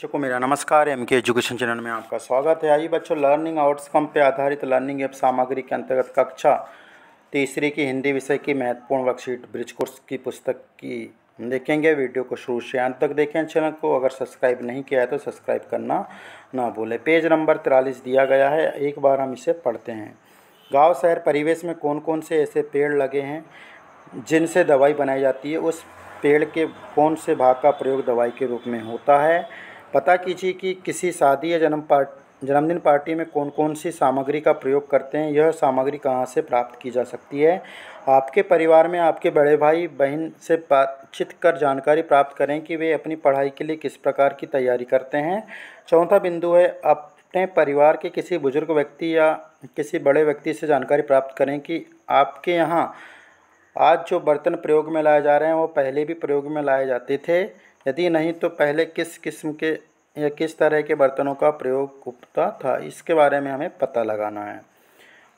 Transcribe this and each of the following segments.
बच्चों को मेरा नमस्कार एम के एजुकेशन चैनल में आपका स्वागत है आइए बच्चों लर्निंग आउटकम पे आधारित लर्निंग एप सामग्री के अंतर्गत कक्षा तीसरी की हिंदी विषय की महत्वपूर्ण वर्कशीट ब्रिज कोर्स की पुस्तक की देखेंगे वीडियो को शुरू से अंत तक देखें चैनल को अगर सब्सक्राइब नहीं किया है तो सब्सक्राइब करना ना भूलें पेज नंबर तिरालीस दिया गया है एक बार हम इसे पढ़ते हैं गाँव शहर परिवेश में कौन कौन से ऐसे पेड़ लगे हैं जिनसे दवाई बनाई जाती है उस पेड़ के कौन से भाग का प्रयोग दवाई के रूप में होता है पता कीजिए कि किसी शादी या जन्म पार्ट जन्मदिन पार्टी में कौन कौन सी सामग्री का प्रयोग करते हैं यह सामग्री कहाँ से प्राप्त की जा सकती है आपके परिवार में आपके बड़े भाई बहन से बातचीत कर जानकारी प्राप्त करें कि वे अपनी पढ़ाई के लिए किस प्रकार की तैयारी करते हैं चौथा बिंदु है अपने परिवार के किसी बुजुर्ग व्यक्ति या किसी बड़े व्यक्ति से जानकारी प्राप्त करें कि आपके यहाँ आज जो बर्तन प्रयोग में लाए जा रहे हैं वो पहले भी प्रयोग में लाए जाते थे यदि नहीं तो पहले किस किस्म के या किस तरह के बर्तनों का प्रयोग उपता था इसके बारे में हमें पता लगाना है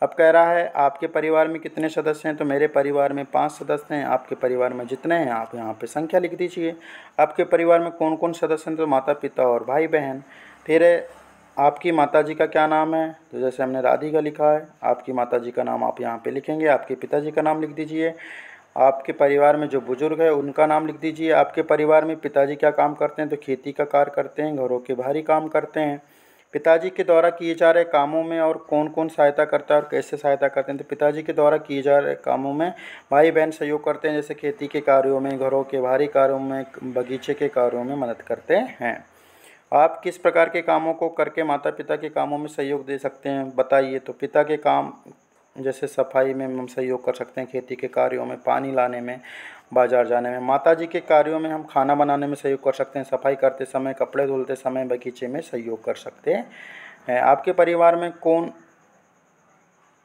अब कह रहा है आपके परिवार में कितने सदस्य हैं तो मेरे परिवार में पाँच सदस्य हैं आपके परिवार में जितने हैं आप यहाँ पे संख्या लिख दीजिए आपके परिवार में कौन कौन सदस्य हैं तो माता पिता और भाई बहन फिर आपकी माता जी का क्या नाम है तो जैसे हमने राधिका लिखा है आपकी माता जी का नाम आप यहाँ पे लिखेंगे आपके पिताजी का नाम लिख दीजिए आपके परिवार में जो बुज़ुर्ग है उनका नाम लिख दीजिए आपके परिवार में पिताजी क्या काम करते हैं तो खेती का कार्य करते हैं घरों के भारी काम करते हैं पिताजी के द्वारा किए जा रहे कामों में और कौन कौन सहायता करता है और कैसे सहायता करते हैं तो पिताजी के द्वारा किए जा रहे कामों में भाई बहन सहयोग करते हैं जैसे खेती के कार्यों में घरों के भारी कार्यों में बगीचे के कार्यों में मदद करते हैं आप किस प्रकार के कामों को करके माता पिता के कामों में सहयोग दे सकते हैं बताइए तो पिता के काम जैसे सफाई में हम सहयोग कर सकते हैं खेती के कार्यों में पानी लाने में बाज़ार जाने में माता जी के कार्यों में हम खाना बनाने में सहयोग कर सकते हैं सफाई करते समय कपड़े धुलते समय बगीचे में सहयोग कर सकते हैं आपके परिवार में कौन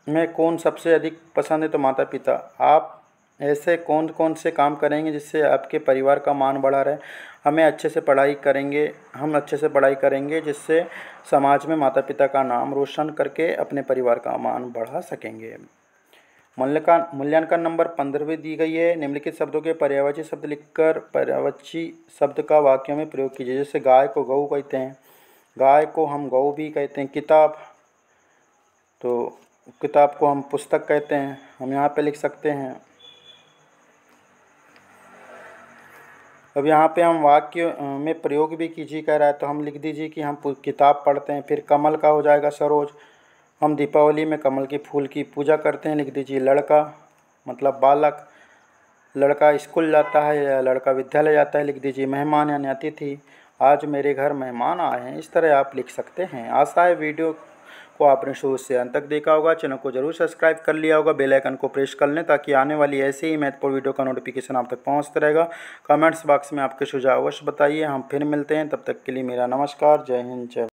में कौन सबसे अधिक पसंद है तो माता पिता आप ऐसे कौन कौन से काम करेंगे जिससे आपके परिवार का मान बढ़ा रहे हमें अच्छे से पढ़ाई करेंगे हम अच्छे से पढ़ाई करेंगे जिससे समाज में माता पिता का नाम रोशन करके अपने परिवार का मान बढ़ा सकेंगे मूल्यांकन मूल्यांकन नंबर पंद्रहवीं दी गई है निम्नलिखित शब्दों के पर्यावरची शब्द लिखकर पर्यावची शब्द का वाक्यों में प्रयोग कीजिए जैसे गाय को गऊ कहते हैं गाय को हम गऊ भी कहते हैं किताब तो किताब को हम पुस्तक कहते हैं हम यहाँ पे लिख सकते हैं अब यहाँ पे हम वाक्य में प्रयोग भी कीजिए कह रहा है तो हम लिख दीजिए कि हम किताब पढ़ते हैं फिर कमल का हो जाएगा सरोज हम दीपावली में कमल के फूल की पूजा करते हैं लिख दीजिए लड़का मतलब बालक लड़का स्कूल जाता है या लड़का विद्यालय जाता है लिख दीजिए मेहमान यानी अतिथि आज मेरे घर मेहमान आए हैं इस तरह आप लिख सकते हैं आशा है वीडियो को आपने शुरू से अंत तक देखा होगा चैनल को जरूर सब्सक्राइब कर लिया होगा बेल आइकन को प्रेस कर लें ताकि आने वाली ऐसे ही महत्वपूर्ण वीडियो का नोटिफिकेशन आप तक पहुंचता रहेगा कमेंट्स बॉक्स में आपके सुझाव अवश्य बताइए हम फिर मिलते हैं तब तक के लिए मेरा नमस्कार जय हिंद जय